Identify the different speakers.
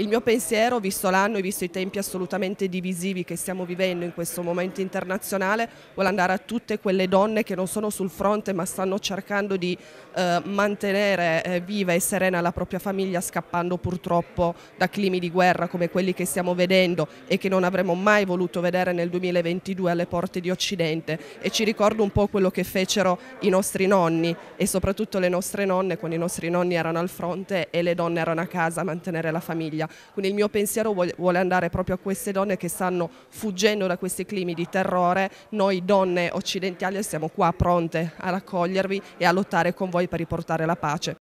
Speaker 1: Il mio pensiero, visto l'anno e visto i tempi assolutamente divisivi che stiamo vivendo in questo momento internazionale, vuole andare a tutte quelle donne che non sono sul fronte ma stanno cercando di eh, mantenere eh, viva e serena la propria famiglia scappando purtroppo da climi di guerra come quelli che stiamo vedendo e che non avremmo mai voluto vedere nel 2022 alle porte di Occidente e ci ricordo un po' quello che fecero i nostri nonni e soprattutto le nostre nonne quando i nostri nonni erano al fronte e le donne erano a casa a mantenere la famiglia. Quindi il mio pensiero vuole andare proprio a queste donne che stanno fuggendo da questi climi di terrore. Noi donne occidentali siamo qua pronte a raccogliervi e a lottare con voi per riportare la pace.